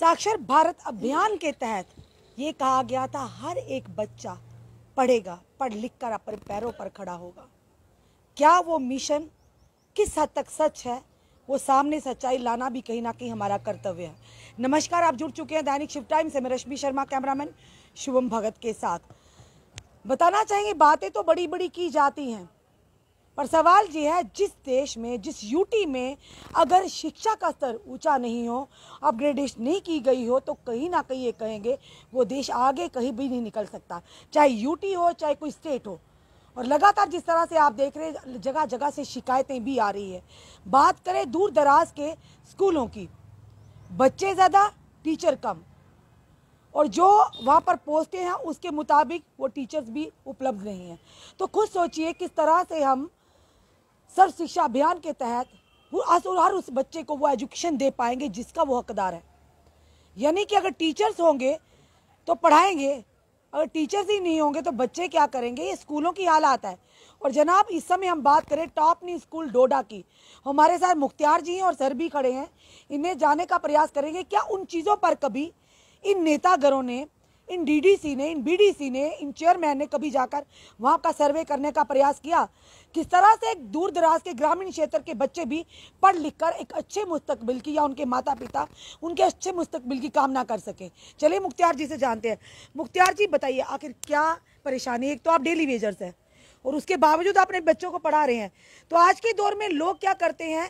साक्षर भारत अभियान के तहत ये कहा गया था हर एक बच्चा पढ़ेगा पढ़ लिख कर अपने पैरों पर खड़ा होगा क्या वो मिशन किस हद तक सच है वो सामने सच्चाई लाना भी कहीं ना कहीं हमारा कर्तव्य है नमस्कार आप जुड़ चुके हैं दैनिक शिव टाइम से मैं रश्मि शर्मा कैमरामैन शुभम भगत के साथ बताना चाहेंगे बातें तो बड़ी बड़ी की जाती हैं पर सवाल ये है जिस देश में जिस यूटी में अगर शिक्षा का स्तर ऊंचा नहीं हो अपग्रेडेशन नहीं की गई हो तो कहीं ना कहीं ये कहेंगे वो देश आगे कहीं भी नहीं निकल सकता चाहे यूटी हो चाहे कोई स्टेट हो और लगातार जिस तरह से आप देख रहे हैं जगह जगह से शिकायतें भी आ रही है बात करें दूर दराज के स्कूलों की बच्चे ज़्यादा टीचर कम और जो वहाँ पर पोस्टें हैं उसके मुताबिक वो टीचर्स भी उपलब्ध नहीं हैं तो खुद सोचिए किस तरह से हम सर्व शिक्षा अभियान के तहत हर उस बच्चे को वो एजुकेशन दे पाएंगे जिसका वो हकदार है यानी कि अगर टीचर्स होंगे तो पढ़ाएंगे अगर टीचर्स ही नहीं होंगे तो बच्चे क्या करेंगे ये स्कूलों की हालात है और जनाब इस समय हम बात करें टॉप नी स्कूल डोडा की हमारे साथ मुख्तियार जी हैं और सर भी खड़े हैं इन्हें जाने का प्रयास करेंगे क्या उन चीज़ों पर कभी इन नेतागरों ने इन डीडीसी ने इन बीडीसी ने इन चेयरमैन ने कभी जाकर वहाँ का सर्वे करने का प्रयास किया किस तरह से एक दूर दराज के ग्रामीण क्षेत्र के बच्चे भी पढ़ लिख कर एक अच्छे मुस्तकबिल की या उनके माता पिता उनके अच्छे मुस्तकबिल की कामना कर सकें चलिए मुख्तियार जी से जानते हैं मुख्तियार जी बताइए आखिर क्या परेशानी एक तो आप डेली वेजर्स हैं और उसके बावजूद अपने बच्चों को पढ़ा रहे हैं तो आज के दौर में लोग क्या करते हैं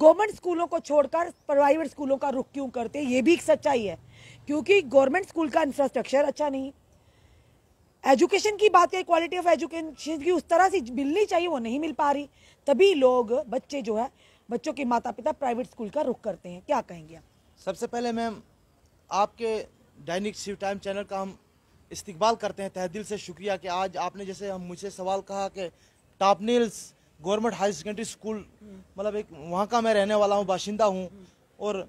गवर्नमेंट स्कूलों को छोड़कर प्राइवेट स्कूलों का रुख क्यों करते हैं ये भी एक सच्चाई है क्योंकि गवर्नमेंट स्कूल का इंफ्रास्ट्रक्चर अच्छा नहीं एजुकेशन की बात करें क्वालिटी ऑफ एजुकेशन की उस तरह से मिलनी चाहिए वो नहीं मिल पा रही तभी लोग बच्चे जो है बच्चों के माता पिता प्राइवेट स्कूल का रुख करते हैं क्या कहेंगे आप सबसे पहले मैम आपके दैनिक शिव टाइम चैनल का हम इस्तकबाल करते हैं तहदिल से शुक्रिया कि आज आपने जैसे हम मुझसे सवाल कहा कि टापनील्स गवर्नमेंट हायर सेकेंडरी स्कूल मतलब एक वहाँ का मैं रहने वाला हूँ बाशिंदा हूँ और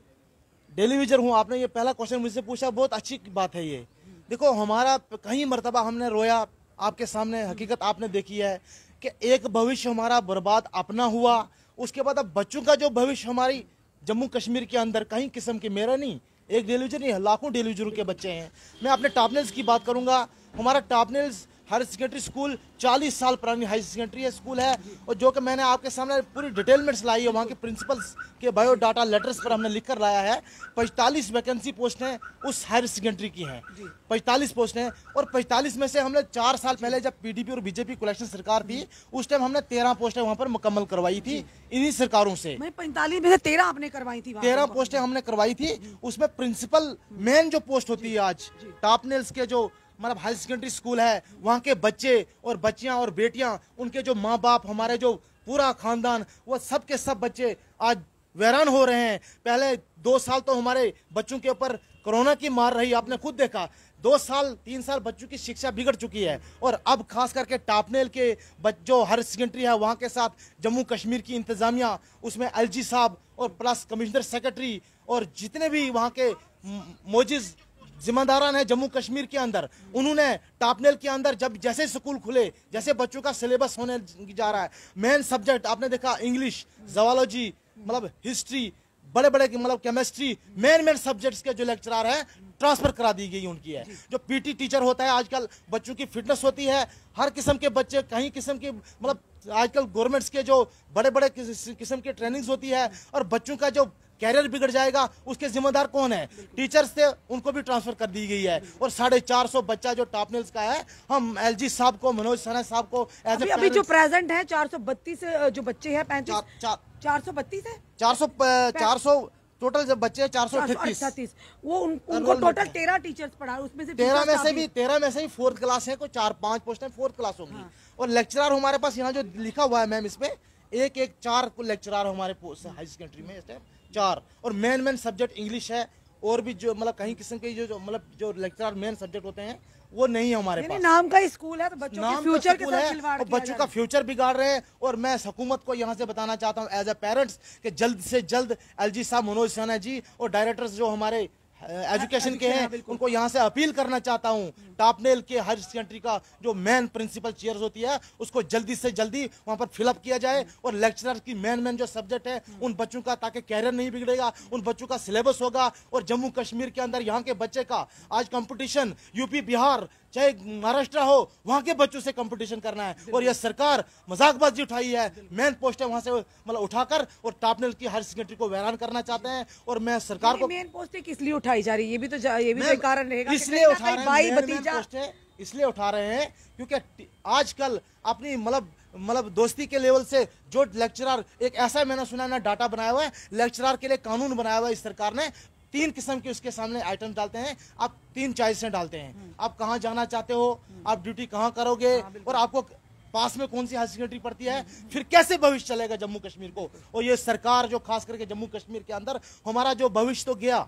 डेली विजर हूँ आपने ये पहला क्वेश्चन मुझसे पूछा बहुत अच्छी बात है ये देखो हमारा कहीं मरतबा हमने रोया आपके सामने हकीकत आपने देखी है कि एक भविष्य हमारा बर्बाद अपना हुआ उसके बाद अब बच्चों का जो भविष्य हमारी जम्मू कश्मीर के अंदर कहीं किस्म के मेरा नहीं एक डेलीविजर नहीं लाखों डेलीविजरों के बच्चे हैं मैं अपने टापनेल्स की बात करूँगा हमारा टॉपनेल्स हायर सेकेंडरी स्कूल 40 साल पुरानी हायर सेकेंडरी स्कूल है और जो कि मैंने आपके सामने पूरी डिटेल में लाई है वहाँ के प्रिंसिपल्स के बायोडाटा लेटर्स पर हमने लिख कर लाया है पैंतालीस वैकेंसी पोस्ट हैं उस हायर सेकेंडरी की हैं पैंतालीस हैं और पैंतालीस में से हमने चार साल पहले जब पीडीपी और बीजेपी कलेक्शन सरकार थी उस टाइम हमने तेरह पोस्टें वहाँ पर मुकम्मल करवाई थी इन्हीं सरकारों से पैंतालीस में से तेरह आपने करवाई थी तेरह पोस्टें हमने करवाई थी उसमें प्रिंसिपल मेन जो पोस्ट होती है आज टॉप नेल्स के जो मतलब हाई सेकेंडरी स्कूल है वहाँ के बच्चे और बच्चियाँ और बेटियाँ उनके जो माँ बाप हमारे जो पूरा खानदान वो सब के सब बच्चे आज वैरान हो रहे हैं पहले दो साल तो हमारे बच्चों के ऊपर कोरोना की मार रही आपने खुद देखा दो साल तीन साल बच्चों की शिक्षा बिगड़ चुकी है और अब खास करके टापनेल के जो हर सेकेंडरी है वहाँ के साथ जम्मू कश्मीर की इंतज़ामिया उसमें एलजी साहब और प्लस कमिश्नर सेक्रेटरी और जितने भी वहाँ के मोजिज़ जिम्मेदारान है जम्मू कश्मीर के अंदर उन्होंने टापनेल के अंदर जब जैसे स्कूल खुले जैसे बच्चों का सिलेबस होने जा रहा है मेन सब्जेक्ट आपने देखा इंग्लिश जवालोजी मतलब हिस्ट्री बड़े बड़े मतलब केमिस्ट्री मेन मेन सब्जेक्ट्स के जो लेक्चरार हैं ट्रांसफर करा दी गई उनकी है जो पीटी टीचर होता है आजकल बच्चों की फिटनेस होती है हर किस्म के बच्चे कहीं किस्म के मतलब आजकल गवर्नमेंट्स के जो बड़े बड़े किस्म के ट्रेनिंग्स होती है और बच्चों का जो कैरियर बिगड़ जाएगा उसके जिम्मेदार कौन है टीचर्स से उनको भी ट्रांसफर कर दी गई है और साढ़े चार सौ बच्चा जो टॉप न्यूज का है हम एलजी साहब को मनोज सना साहब को एज अभी, अभी जो प्रेजेंट है चार सौ बत्तीस जो बच्चे है पैंतीस चार सौ बत्तीस है चार सौ चार सौ टोटल जब बच्चे चार सौ अड़तीस वो उन, उनको टोटल तेरह टीचर्स पढ़ा उसमें से तेरह में से भी तेरह में से ही फोर्थ क्लास है कोई चार पांच पोस्ट है फोर्थ क्लास होंगी हाँ। और लेक्चरर हमारे पास यहाँ जो लिखा हुआ है मैम इसमें एक एक चार लेक्चरर हमारे हाई सेकेंडरी में इस टाइम चार और मेन मेन सब्जेक्ट इंग्लिश है और भी जो मतलब कहीं किस्म के जो मतलब जो, लेक्चरर मेन सब्जेक्ट होते हैं वो नहीं है हमारे पास नाम का स्कूल है तो बच्चों नाम फ्यूचर के है और बच्चों का फ्यूचर बिगाड़ रहे हैं और मैं हुकूमत को यहाँ से बताना चाहता हूँ एज ए पेरेंट्स कि जल्द से जल्द एलजी साहब मनोज सिन्हा जी और डायरेक्टर्स जो हमारे एजुकेशन के हाँ, हैं उनको यहाँ से अपील करना चाहता हूँ टापनेल के हर कंट्री का जो मेन प्रिंसिपल चेयर होती है उसको जल्दी से जल्दी वहाँ पर फिलअप किया जाए और लेक्चरर की मेन मेन जो सब्जेक्ट है उन बच्चों का ताकि कैरियर नहीं बिगड़ेगा उन बच्चों का सिलेबस होगा और जम्मू कश्मीर के अंदर यहाँ के बच्चे का आज कंपटीशन यूपी बिहार चाहे महाराष्ट्र हो वहाँ के बच्चों से कंपटीशन करना है और यह सरकार मजाकबाजी उठाई है मेन पोस्ट है वहाँ से मतलब उठाकर और टापनल की हायर सेकेंडरी को वैरान करना चाहते हैं और मैं सरकार को मेन पोस्ट किस लिए उठाई जा रही है ये भी तो ये भी तो कारण रहेगा इसलिए उठा रहे हैं इसलिए उठा रहे हैं क्योंकि आजकल अपनी मतलब मतलब दोस्ती के लेवल से जो लेक्चरर एक ऐसा मैंने सुना ना डाटा बनाया हुआ है लेक्चरर के लिए कानून बनाया हुआ है इस सरकार ने तीन किस्म के उसके सामने आइटम डालते हैं आप तीन चॉइस डालते हैं आप कहाँ जाना चाहते हो आप ड्यूटी कहाँ करोगे हाँ, और आपको पास में कौन सी हायर सेकेंडरी पड़ती है फिर कैसे भविष्य चलेगा जम्मू कश्मीर को और ये सरकार जो खास करके जम्मू कश्मीर के अंदर हमारा जो भविष्य तो गया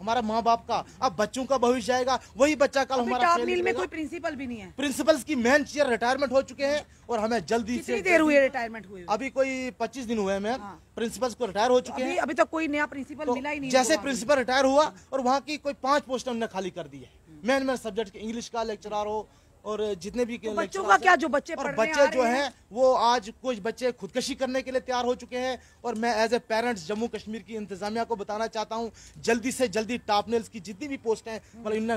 हमारा माँ बाप का अब बच्चों का भविष्य जाएगा वही बच्चा कल हमारा मिल तो में कोई प्रिंसिपल भी नहीं है प्रिंसिपल्स की मेन चेयर रिटायरमेंट हो चुके हैं और हमें जल्दी से देर हुई रिटायरमेंट हुई अभी कोई पच्चीस दिन हुए मैम प्रिंसिपल हाँ। प्रिंसिपल्स को रिटायर हो चुके हैं अभी तक कोई नया प्रिंसिपल तो मिला ही नहीं जैसे तो प्रिंसिपल रिटायर हुआ और वहाँ की कोई पांच पोस्ट हमने खाली कर दी है मेन मेन सब्जेक्ट के इंग्लिश का लेक्चरार हो और जितने भी तो बच्चों का क्या जो बच्चे और बच्चे जो हैं वो आज कुछ बच्चे खुदकशी करने के लिए तैयार हो चुके हैं और मैं as a parents Jammu Kashmir की इंतजामिया को बताना चाहता हूँ जल्दी से जल्दी टापनेल्स की जितनी भी पोस्ट हैं मतलब इनने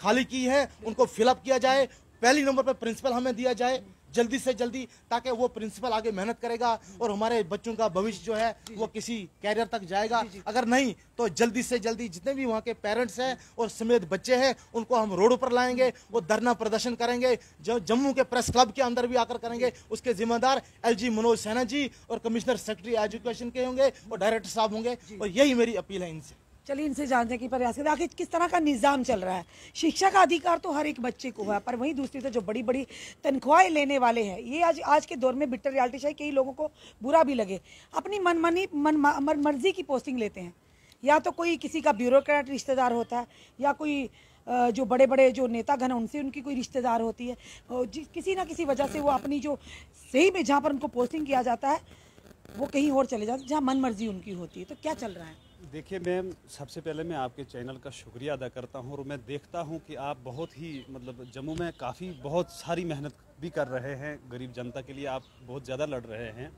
खाली की है उनको फिलअप किया जाए पहली नंबर पर प्रिंसिपल हमें दिया जाए जल्दी से जल्दी ताकि वो प्रिंसिपल आगे मेहनत करेगा और हमारे बच्चों का भविष्य जो है वो किसी कैरियर तक जाएगा अगर नहीं तो जल्दी से जल्दी जितने भी वहाँ के पेरेंट्स हैं और समेत बच्चे हैं उनको हम रोड पर लाएंगे वो धरना प्रदर्शन करेंगे जो जम्मू के प्रेस क्लब के अंदर भी आकर करेंगे उसके जिम्मेदार एल मनोज सैना जी और कमिश्नर सेक्रेटरी एजुकेशन के होंगे और डायरेक्टर साहब होंगे और यही मेरी अपील है इनसे चलिए इनसे जानते हैं कि प्रयास करते आखिर किस तरह का निज़ाम चल रहा है शिक्षा का अधिकार तो हर एक बच्चे को है पर वहीं दूसरी तरफ तो जो बड़ी बड़ी तनख्वाहें लेने वाले हैं ये आज आज के दौर में बिटर रियाल्टी शाही कई लोगों को बुरा भी लगे अपनी मनमानी मन, मन मर्जी की पोस्टिंग लेते हैं या तो कोई किसी का ब्यूरोक्रेट रिश्तेदार होता है या कोई जो बड़े बड़े जो नेता घन उनसे उनकी कोई रिश्तेदार होती है किसी ना किसी वजह से वो अपनी जो सही में जहाँ पर उनको पोस्टिंग किया जाता है वो कहीं और चले जाते हैं जहाँ मन मर्जी उनकी होती है तो क्या चल रहा है देखिए मैम सबसे पहले मैं आपके चैनल का शुक्रिया अदा करता हूँ और मैं देखता हूँ कि आप बहुत ही मतलब जम्मू में काफ़ी बहुत सारी मेहनत भी कर रहे हैं गरीब जनता के लिए आप बहुत ज़्यादा लड़ रहे हैं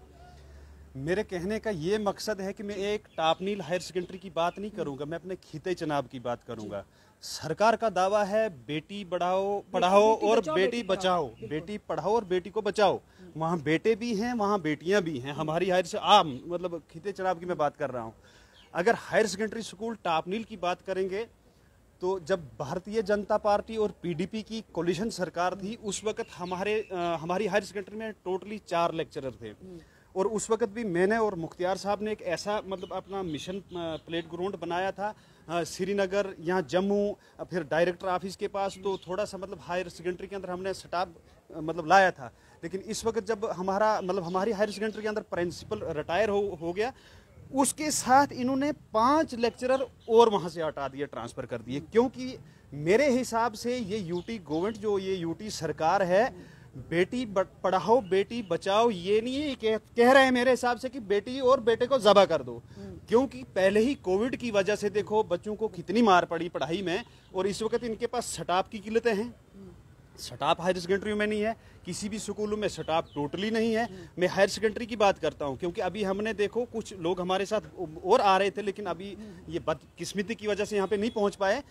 मेरे कहने का ये मकसद है कि मैं एक टापनील हायर सेकेंडरी की बात नहीं करूँगा मैं अपने खीते चनाब की बात करूँगा सरकार का दावा है बेटी बढ़ाओ पढ़ाओ और बेटी बचाओ बेटी पढ़ाओ और बेटी को बचाओ वहाँ बेटे भी हैं वहाँ बेटियाँ भी हैं हमारी हायर से आम मतलब खीते चनाब की मैं बात कर रहा हूँ अगर हायर सेकेंडरी स्कूल टापनील की बात करेंगे तो जब भारतीय जनता पार्टी और पीडीपी की कोलिशन सरकार थी उस वक्त हमारे आ, हमारी हायर सेकेंडरी में टोटली चार लेक्चरर थे और उस वक्त भी मैंने और मुख्तियार साहब ने एक ऐसा मतलब अपना मिशन प्लेट ग्राउंड बनाया था श्रीनगर यहाँ जम्मू फिर डायरेक्टर ऑफिस के पास तो थोड़ा सा मतलब हायर सेकेंडरी के अंदर हमने स्टाफ मतलब लाया था लेकिन इस वक्त जब हमारा मतलब हमारी हायर सेकेंडरी के अंदर प्रिंसिपल रिटायर हो हो गया उसके साथ इन्होंने पांच लेक्चरर और वहां से हटा दिए ट्रांसफर कर दिए क्योंकि मेरे हिसाब से ये यूटी गवर्नमेंट जो ये यूटी सरकार है बेटी पढ़ाओ बेटी बचाओ ये नहीं कह, कह रहे हैं मेरे हिसाब से कि बेटी और बेटे को जबा कर दो हम्म। क्योंकि पहले ही कोविड की वजह से देखो बच्चों को कितनी मार पड़ी पढ़ाई में और इस वक्त इनके पास स्टाफ की किल्लतें हैं स्टाप हायर सेकेंडरी में नहीं है किसी भी स्कूल में स्टाप टोटली नहीं है मैं हायर सेकेंडरी की बात करता हूँ क्योंकि अभी हमने देखो कुछ लोग हमारे साथ और आ रहे थे लेकिन अभी ये बदकिस्मती की वजह से यहाँ पे नहीं पहुँच पाए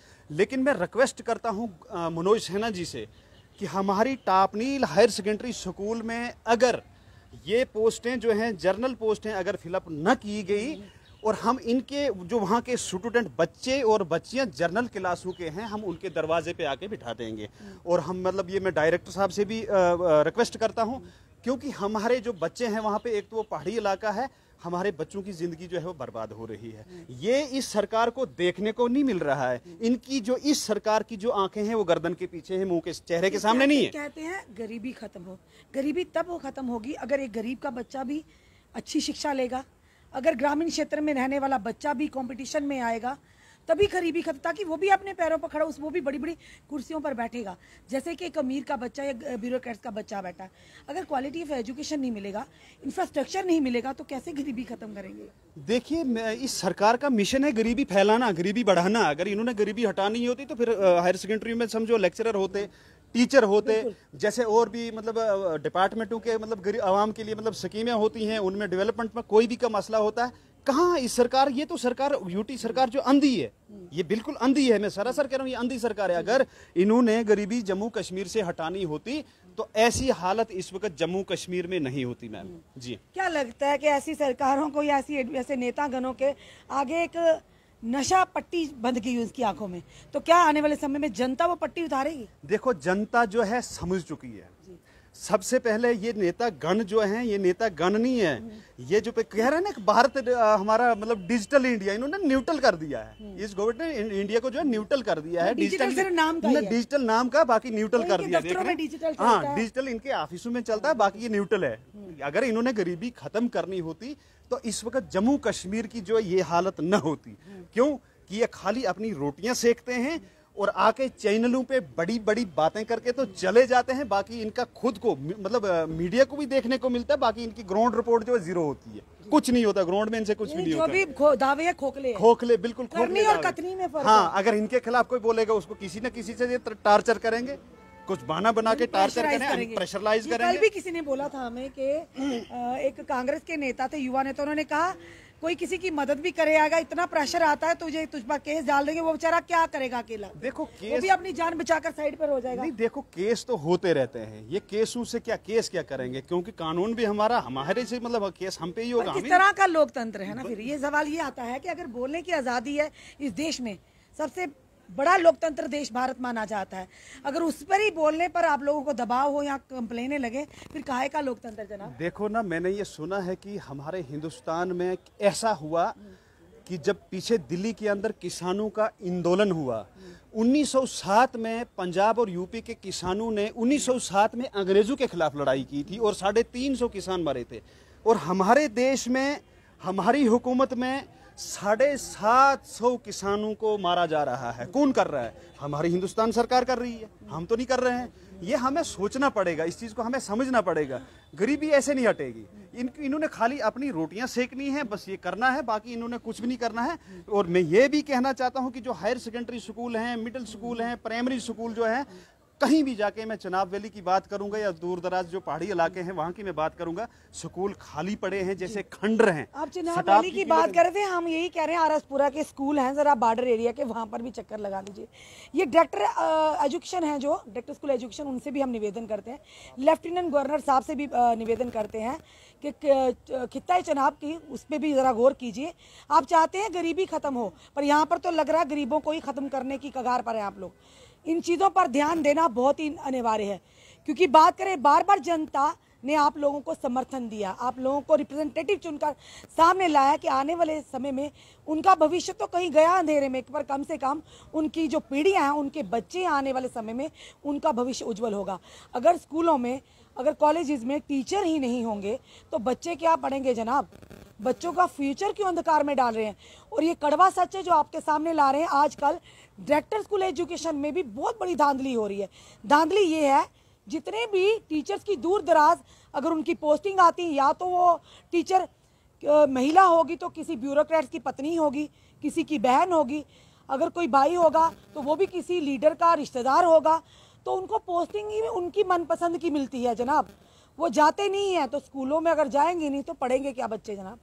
लेकिन मैं रिक्वेस्ट करता हूँ मनोज सेना जी से कि हमारी टापनील हायर सेकेंडरी स्कूल में अगर ये पोस्टें जो हैं जर्नल पोस्टें अगर फिलअप न की गई और हम इनके जो वहाँ के स्टूडेंट बच्चे और बच्चियाँ जर्नल क्लासों के हैं हम उनके दरवाजे पे आके बिठा देंगे और हम मतलब ये मैं डायरेक्टर साहब से भी रिक्वेस्ट करता हूँ क्योंकि हमारे जो बच्चे हैं वहाँ पे एक तो वो पहाड़ी इलाका है हमारे बच्चों की ज़िंदगी जो है वो बर्बाद हो रही है ये इस सरकार को देखने को नहीं मिल रहा है इनकी जो इस सरकार की जो आंखें हैं वो गर्दन के पीछे है मुंह के चेहरे के सामने नहीं है कहते हैं गरीबी खत्म हो गरीबी तब वो खत्म होगी अगर एक गरीब का बच्चा भी अच्छी शिक्षा लेगा अगर ग्रामीण क्षेत्र में रहने वाला बच्चा भी कंपटीशन में आएगा तभी गरीबी खत्म ताकि वो भी अपने पैरों पर खड़ा उस वो भी बड़ी बड़ी कुर्सियों पर बैठेगा जैसे कि एक अमीर का बच्चा या ब्यूरोक्रेट्स का बच्चा बैठा है अगर क्वालिटी ऑफ एजुकेशन नहीं मिलेगा इंफ्रास्ट्रक्चर नहीं मिलेगा तो कैसे गरीबी खत्म करेंगे देखिए इस सरकार का मिशन है गरीबी फैलाना गरीबी बढ़ाना अगर इन्होंने गरीबी हटानी होती तो फिर हायर सेकेंडरी में समझो लेक्चरर होते टीचर होते जैसे और भी मतलब डिपार्टमेंटों के मतलब आवाम के लिए मतलब स्कीमें होती हैं उनमें डेवलपमेंट में कोई भी का मसला होता है कहाँ इस सरकार ये तो सरकार यूटी सरकार जो अंधी है ये बिल्कुल अंधी है मैं सरासर कह रहा हूँ ये अंधी सरकार है अगर इन्होंने गरीबी जम्मू कश्मीर से हटानी होती तो ऐसी हालत इस वक्त जम्मू कश्मीर में नहीं होती मैम हम्म। जी क्या लगता है कि ऐसी सरकारों को या ऐसी ऐसे नेतागणों के आगे एक नशा पट्टी बंद की हुई उसकी आंखों में तो क्या आने वाले समय में जनता वो पट्टी उतारेगी देखो जनता जो है समझ चुकी है सबसे पहले ये नेता गण जो हैं ये नेता गण नहीं है ये जो पे कह रहे हैं ना भारत हमारा मतलब डिजिटल इंडिया इन्होंने न्यूट्रल कर दिया है हम्म। इस गवर्नमेंट ने इंडिया को जो है न्यूट्रल कर दिया मतलब है डिजिटल नाम का डिजिटल नाम का बाकी न्यूट्रल कर दिया हाँ डिजिटल इनके ऑफिसों में चलता है बाकी ये न्यूट्रल है हम्म। अगर इन्होंने गरीबी खत्म करनी होती तो इस वक्त जम्मू कश्मीर की जो ये हालत न होती क्यों कि ये खाली अपनी रोटियां सेकते हैं और आके चैनलों पे बड़ी बड़ी बातें करके तो चले जाते हैं बाकी इनका खुद को मतलब मीडिया को भी देखने को मिलता है बाकी इनकी ग्राउंड रिपोर्ट जो है जीरो होती है कुछ नहीं होता ग्राउंड में इनसे कुछ भी नहीं होता भी खो, दावे है खोखले खोखले बिल्कुल खोखले और कतनी में हाँ अगर इनके खिलाफ कोई बोलेगा उसको किसी न किसी से टॉर्चर करेंगे कुछ बाना बना के टार्चर करें प्रेशराइज करें कल भी किसी ने बोला था हमें कि एक कांग्रेस के नेता थे युवा नेता उन्होंने कहा कोई किसी की मदद भी करे आएगा इतना प्रेशर आता है तुझे तुझ पर केस डाल देंगे वो बेचारा क्या करेगा अकेला देखो केस वो भी अपनी जान बचाकर साइड पर हो जाएगा नहीं देखो केस तो होते रहते हैं ये केसों से क्या केस क्या करेंगे क्योंकि कानून भी हमारा हमारे से मतलब केस हम पे ही होगा इस तरह का लोकतंत्र है ना फिर ये सवाल ये आता है की अगर बोलने की आजादी है इस देश में सबसे बड़ा लोकतंत्र देश भारत माना जाता है अगर उस पर ही बोलने पर आप लोगों को दबाव हो या कंप्लेने लगे फिर काहे का लोकतंत्र जनाब देखो ना मैंने ये सुना है कि हमारे हिंदुस्तान में ऐसा हुआ कि जब पीछे दिल्ली के अंदर किसानों का आंदोलन हुआ 1907 में पंजाब और यूपी के किसानों ने 1907 में अंग्रेजों के खिलाफ लड़ाई की थी और साढ़े तीन सौ किसान मरे थे और हमारे देश में हमारी हुकूमत में साढ़े सात सौ किसानों को मारा जा रहा है कौन कर रहा है हमारी हिंदुस्तान सरकार कर रही है हम तो नहीं कर रहे हैं ये हमें सोचना पड़ेगा इस चीज़ को हमें समझना पड़ेगा गरीबी ऐसे नहीं हटेगी इन इन्होंने खाली अपनी रोटियां सेकनी है बस ये करना है बाकी इन्होंने कुछ भी नहीं करना है और मैं ये भी कहना चाहता हूँ कि जो हायर सेकेंडरी स्कूल हैं मिडिल स्कूल हैं प्राइमरी स्कूल जो है कहीं भी जाके मैं चनाब वैली की बात करूंगा या दूर दराज जो पहाड़ी इलाके हैं वहाँ की मैं बात करूंगा स्कूल खाली पड़े हैं जैसे खंडर हैं आप चनाब वैली की, की बात कर रहे थे हम यही कह रहे हैं आरसपुरा के स्कूल हैं जरा बॉर्डर एरिया के वहाँ पर भी चक्कर लगा लीजिए ये डायरेक्टर एजुकेशन है जो डायरेक्टर स्कूल एजुकेशन उनसे भी हम निवेदन करते हैं लेफ्टिनेंट गवर्नर साहब से भी निवेदन करते हैं कि खिता चनाब की उस पर भी ज़रा गौर कीजिए आप चाहते हैं गरीबी ख़त्म हो पर यहाँ पर तो लग रहा गरीबों को ही ख़त्म करने की कगार पर है आप लोग इन चीज़ों पर ध्यान देना बहुत ही अनिवार्य है क्योंकि बात करें बार बार जनता ने आप लोगों को समर्थन दिया आप लोगों को रिप्रेजेंटेटिव चुनकर सामने लाया कि आने वाले समय में उनका भविष्य तो कहीं गया अंधेरे में पर कम से कम उनकी जो पीढ़ियाँ हैं उनके बच्चे आने वाले समय में उनका भविष्य उज्जवल होगा अगर स्कूलों में अगर कॉलेजेस में टीचर ही नहीं होंगे तो बच्चे क्या पढ़ेंगे जनाब बच्चों का फ्यूचर क्यों अंधकार में डाल रहे हैं और ये कड़वा सच है जो आपके सामने ला रहे हैं आजकल डायरेक्टर स्कूल एजुकेशन में भी बहुत बड़ी धांधली हो रही है धांधली ये है जितने भी टीचर्स की दूर दराज अगर उनकी पोस्टिंग आती है या तो वो टीचर महिला होगी तो किसी ब्यूरोक्रेट्स की पत्नी होगी किसी की बहन होगी अगर कोई भाई होगा तो वो भी किसी लीडर का रिश्तेदार होगा तो उनको पोस्टिंग ही उनकी मनपसंद की मिलती है जनाब वो जाते नहीं हैं तो स्कूलों में अगर जाएंगे नहीं तो पढ़ेंगे क्या बच्चे जनाब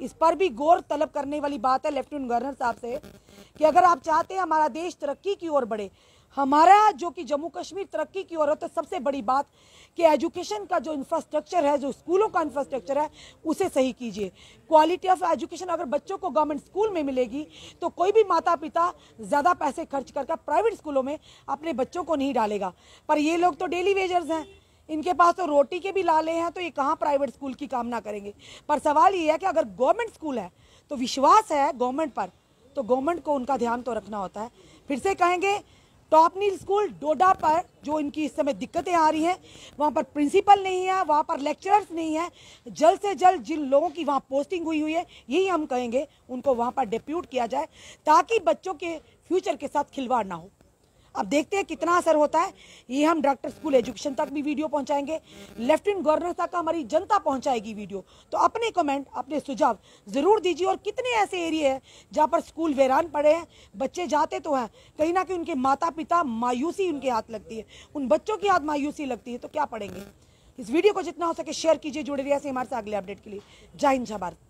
इस पर भी गौर तलब करने वाली बात है लेफ्टिनेंट गवर्नर साहब से कि अगर आप चाहते हैं हमारा देश तरक्की की ओर बढ़े हमारा जो कि जम्मू कश्मीर तरक्की की ओर हो तो सबसे बड़ी बात कि एजुकेशन का जो इंफ्रास्ट्रक्चर है जो स्कूलों का इंफ्रास्ट्रक्चर है उसे सही कीजिए क्वालिटी ऑफ एजुकेशन अगर बच्चों को गवर्नमेंट स्कूल में मिलेगी तो कोई भी माता पिता ज़्यादा पैसे खर्च करके प्राइवेट स्कूलों में अपने बच्चों को नहीं डालेगा पर ये लोग तो डेली वेजर्स हैं इनके पास तो रोटी के भी लाले हैं तो ये कहाँ प्राइवेट स्कूल की कामना करेंगे पर सवाल ये है कि अगर गवर्नमेंट स्कूल है तो विश्वास है गवर्नमेंट पर तो गवर्नमेंट को उनका ध्यान तो रखना होता है फिर से कहेंगे टॉप नील स्कूल डोडा पर जो इनकी इस समय दिक्कतें आ रही हैं वहाँ पर प्रिंसिपल नहीं है वहाँ पर लेक्चरर्स नहीं है जल्द से जल्द जिन लोगों की वहाँ पोस्टिंग हुई हुई है यही हम कहेंगे उनको वहाँ पर डिप्यूट किया जाए ताकि बच्चों के फ्यूचर के साथ खिलवाड़ ना हो अब देखते हैं कितना असर होता है ये हम डॉक्टर स्कूल एजुकेशन तक भी वीडियो पहुंचाएंगे लेफ्टिनेंट गवर्नर तक हमारी जनता पहुंचाएगी वीडियो तो अपने कमेंट अपने सुझाव ज़रूर दीजिए और कितने ऐसे एरिया हैं जहाँ पर स्कूल वेरान पड़े हैं बच्चे जाते तो हैं कहीं ना कहीं उनके माता पिता मायूसी उनके हाथ लगती है उन बच्चों की हाथ मायूसी लगती है तो क्या पढ़ेंगे इस वीडियो को जितना हो सके शेयर कीजिए जुड़े रहिए हमारे साथ अगले अपडेट के लिए जय हिंद जय भारत